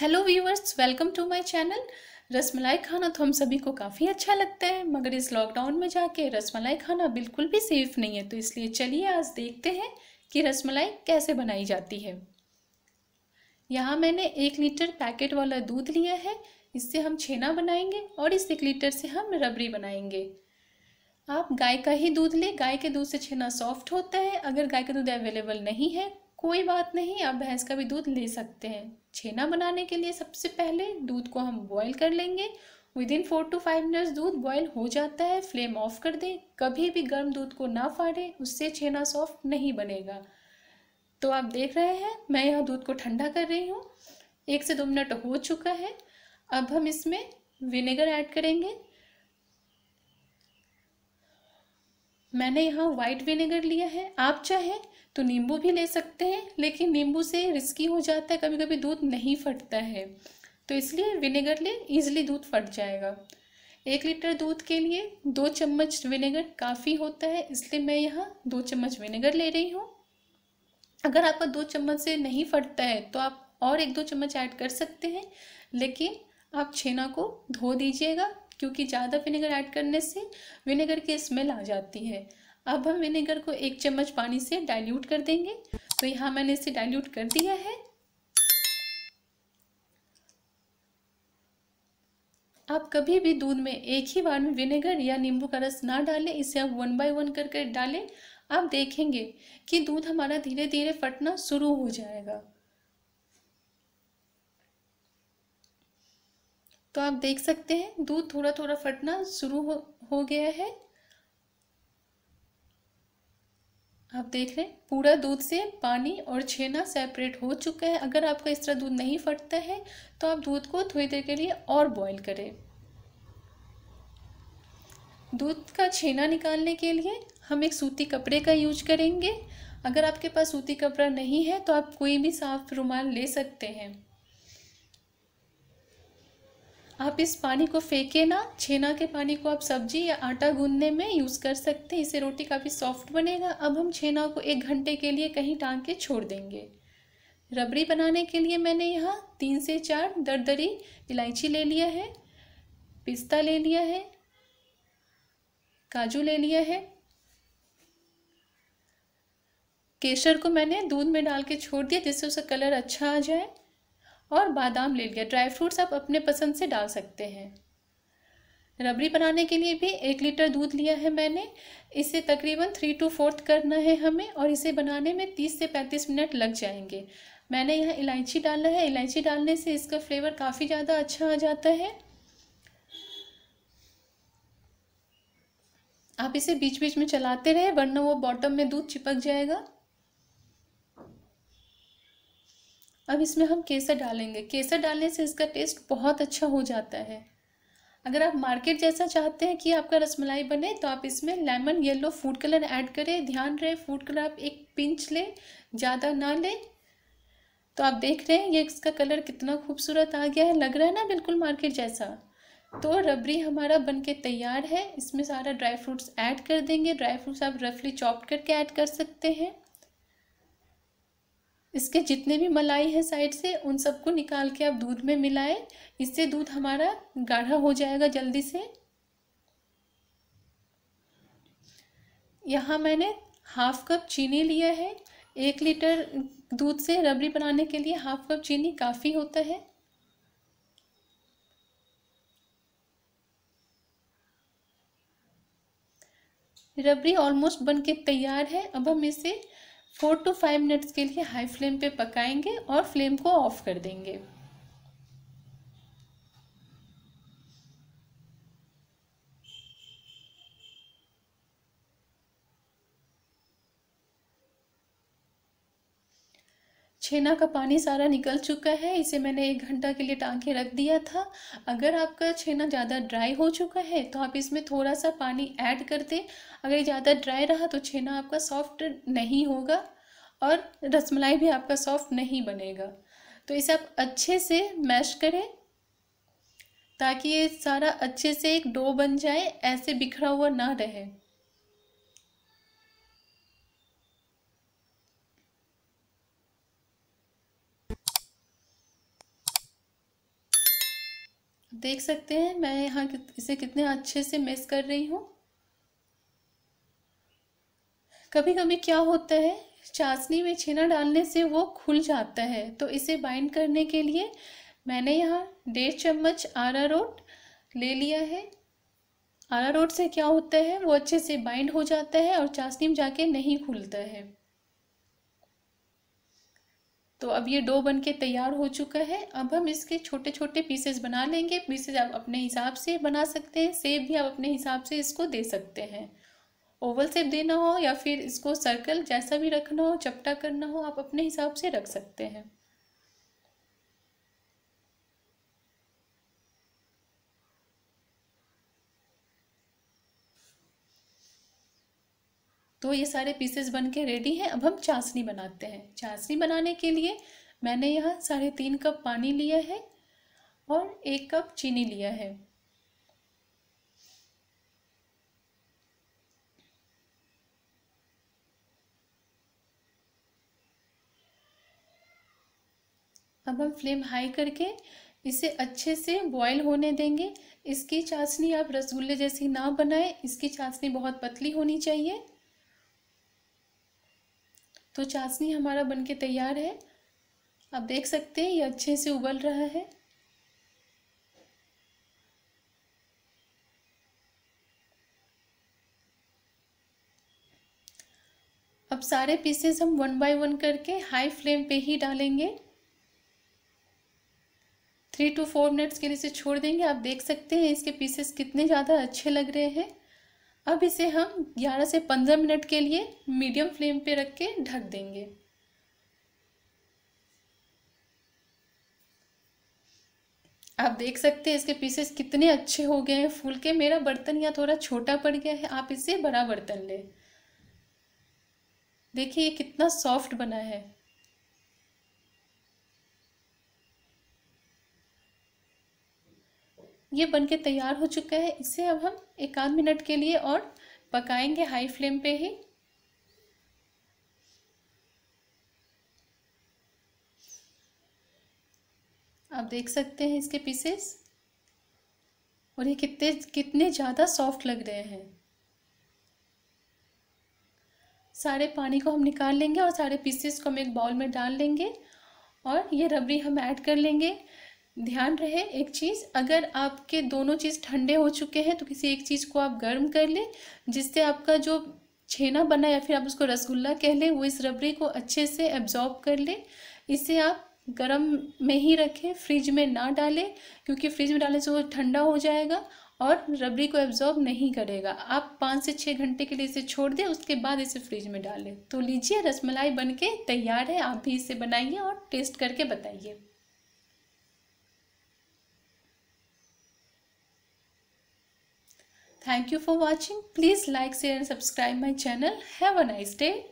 Hello viewers welcome to my channel rasmalai खाना तो हम सभी को काफ़ी अच्छा लगता है मगर इस लॉकडाउन में जाके रसमलाई खाना बिल्कुल भी सेफ नहीं है तो इसलिए चलिए आज देखते हैं कि रसमलाई कैसे बनाई जाती है यहाँ मैंने एक लीटर पैकेट वाला दूध लिया है इससे हम छेना बनाएंगे और इस एक लीटर से हम रबड़ी बनाएंगे आप गाय का ही दूध लें गाय के दूध से छेना सॉफ्ट होता है अगर गाय का दूध अवेलेबल नहीं है कोई बात नहीं आप भैंस का भी दूध ले सकते हैं छेना बनाने के लिए सबसे पहले दूध को हम बॉईल कर लेंगे within four to five minutes दूध बॉईल हो जाता है फ्लेम ऑफ कर दें कभी भी गर्म दूध को ना फाड़ें उससे छेना सॉफ्ट नहीं बनेगा तो आप देख रहे हैं मैं यह दूध को ठंडा कर रही हूँ एक से दो मिनट हो चुका है अब हम इसमें विनेगर ऐड करेंगे मैंने यहाँ वाइट विनेगर लिया है आप चाहें तो नींबू भी ले सकते हैं लेकिन नींबू से रिस्की हो जाता है कभी कभी दूध नहीं फटता है तो इसलिए विनेगर ले ईजिली दूध फट जाएगा एक लीटर दूध के लिए दो चम्मच विनेगर काफ़ी होता है इसलिए मैं यहाँ दो चम्मच विनेगर ले रही हूँ अगर आपका दो चम्मच से नहीं फटता है तो आप और एक दो चम्मच ऐड कर सकते हैं लेकिन आप छेना को धो दीजिएगा क्योंकि ज़्यादा विनेगर ऐड करने से विनेगर की स्मेल आ जाती है अब हम विनेगर को एक चम्मच पानी से डाइल्यूट कर देंगे तो यहाँ मैंने इसे डाइल्यूट कर दिया है आप कभी भी दूध में एक ही बार में विनेगर या नींबू का रस ना डालें इसे आप वन बाय वन करके कर डालें आप देखेंगे कि दूध हमारा धीरे धीरे फटना शुरू हो जाएगा तो आप देख सकते हैं दूध थोड़ा थोड़ा फटना शुरू हो हो गया है आप देख रहे हैं पूरा दूध से पानी और छेना सेपरेट हो चुका है अगर आपका इस तरह दूध नहीं फटता है तो आप दूध को थोड़ी देर के लिए और बॉईल करें दूध का छेना निकालने के लिए हम एक सूती कपड़े का यूज करेंगे अगर आपके पास सूती कपड़ा नहीं है तो आप कोई भी साफ रुमाल ले सकते हैं आप इस पानी को फेंके ना छेना के पानी को आप सब्जी या आटा गूंदने में यूज़ कर सकते हैं इसे रोटी काफ़ी सॉफ्ट बनेगा अब हम छेना को एक घंटे के लिए कहीं टांग के छोड़ देंगे रबड़ी बनाने के लिए मैंने यहाँ तीन से चार दरदरी इलायची ले लिया है पिस्ता ले लिया है काजू ले लिया है केसर को मैंने दूध में डाल के छोड़ दिया जिससे उसका कलर अच्छा आ जाए और बादाम ले लिया ड्राई फ्रूट्स आप अपने पसंद से डाल सकते हैं रबड़ी बनाने के लिए भी एक लीटर दूध लिया है मैंने इसे तकरीबन थ्री टू फोर्थ करना है हमें और इसे बनाने में तीस से पैंतीस मिनट लग जाएंगे मैंने यहाँ इलायची डाला है इलायची डालने से इसका फ्लेवर काफ़ी ज़्यादा अच्छा आ जाता है आप इसे बीच बीच में चलाते रहे वरना वो बॉटम में दूध चिपक जाएगा अब इसमें हम केसर डालेंगे केसर डालने से इसका टेस्ट बहुत अच्छा हो जाता है अगर आप मार्केट जैसा चाहते हैं कि आपका रसमलाई बने तो आप इसमें lemon yellow food colour add करें ध्यान रहे फूड कलर आप एक पिंच लें ज़्यादा ना लें तो आप देख रहे हैं ये इसका कलर कितना खूबसूरत आ गया है लग रहा है ना बिल्कुल मार्केट जैसा तो रबड़ी हमारा बन के तैयार है इसमें सारा ड्राई फ्रूट्स ऐड कर देंगे ड्राई फ्रूट्स आप रफली चॉप करके ऐड कर सकते हैं इसके जितने भी मलाई है साइड से उन सबको निकाल के आप दूध में मिलाएं इससे दूध हमारा गाढ़ा हो जाएगा जल्दी से यहाँ मैंने हाफ कप चीनी लिया है एक लीटर दूध से रबड़ी बनाने के लिए हाफ कप चीनी काफ़ी होता है रबड़ी ऑलमोस्ट बन के तैयार है अब हम इसे फोर टू फाइव मिनट्स के लिए हाई फ्लेम पे पकाएंगे और फ्लेम को ऑफ कर देंगे छेना का पानी सारा निकल चुका है इसे मैंने एक घंटा के लिए टाँग के रख दिया था अगर आपका छेना ज़्यादा ड्राई हो चुका है तो आप इसमें थोड़ा सा पानी ऐड कर दें अगर ज़्यादा ड्राई रहा तो छेना आपका सॉफ्ट नहीं होगा और रसमलाई भी आपका सॉफ्ट नहीं बनेगा तो इसे आप अच्छे से मैश करें ताकि ये सारा अच्छे से एक डो बन जाए ऐसे बिखरा हुआ ना रहे देख सकते हैं मैं यहाँ इसे कितने अच्छे से मिस कर रही हूँ कभी कभी क्या होता है चाशनी में छेना डालने से वो खुल जाता है तो इसे बाइंड करने के लिए मैंने यहाँ डेढ़ चम्मच आरा रोट ले लिया है आरा रोट से क्या होता है वो अच्छे से बाइंड हो जाता है और चाशनी में जाके नहीं खुलता है तो अब ये डो बन के तैयार हो चुका है अब हम इसके छोटे छोटे पीसेस बना लेंगे पीसेस आप अपने हिसाब से बना सकते हैं सेप भी आप अपने हिसाब से इसको दे सकते हैं ओवल सेप देना हो या फिर इसको सर्कल जैसा भी रखना हो चपटा करना हो आप अपने हिसाब से रख सकते हैं तो ये सारे पीसेस बन के रेडी हैं अब हम चाशनी बनाते हैं चाशनी बनाने के लिए मैंने यहाँ साढ़े तीन कप पानी लिया है और एक कप चीनी लिया है अब हम फ्लेम हाई करके इसे अच्छे से बॉईल होने देंगे इसकी चाशनी आप रसगुल्ले जैसी ना बनाएं इसकी चाशनी बहुत पतली होनी चाहिए तो चाशनी हमारा बनके तैयार है आप देख सकते हैं ये अच्छे से उबल रहा है अब सारे पीसेस हम वन बाय वन करके हाई फ्लेम पे ही डालेंगे थ्री टू फोर मिनट्स के लिए इसे छोड़ देंगे आप देख सकते हैं इसके पीसेस कितने ज़्यादा अच्छे लग रहे हैं अब इसे हम 11 से 15 मिनट के लिए मीडियम फ्लेम पे रख के ढक देंगे आप देख सकते हैं इसके पीसेस कितने अच्छे हो गए हैं फूल के मेरा बर्तन या थोड़ा छोटा पड़ गया है आप इसे बड़ा बर्तन लें देखिए ये कितना सॉफ्ट बना है ये के तैयार हो चुका है इसे अब हम एक आध मिनट के लिए और पकाएंगे हाई फ्लेम पे ही आप देख सकते हैं इसके पीसेस और ये कितने कितने ज़्यादा सॉफ्ट लग रहे हैं सारे पानी को हम निकाल लेंगे और सारे पीसेस को हम एक बाउल में डाल लेंगे और ये रबड़ी हम ऐड कर लेंगे ध्यान रहे एक चीज़ अगर आपके दोनों चीज़ ठंडे हो चुके हैं तो किसी एक चीज़ को आप गर्म कर लें जिससे आपका जो छेना बना या फिर आप उसको रसगुल्ला कह लें वो इस रबड़ी को अच्छे से एब्जॉर्ब कर लें इसे आप गर्म में ही रखें फ्रिज में ना डालें क्योंकि फ्रिज में डालने से वो ठंडा हो जाएगा और रबड़ी को एब्जॉर्ब नहीं करेगा आप पाँच से छः घंटे के लिए इसे छोड़ दें उसके बाद इसे फ्रिज में डालें तो लीजिए रसमलाई बनके तैयार है आप भी इसे बनाइए और टेस्ट करके बताइए Thank you for watching. Please like, share and subscribe my channel. Have a nice day.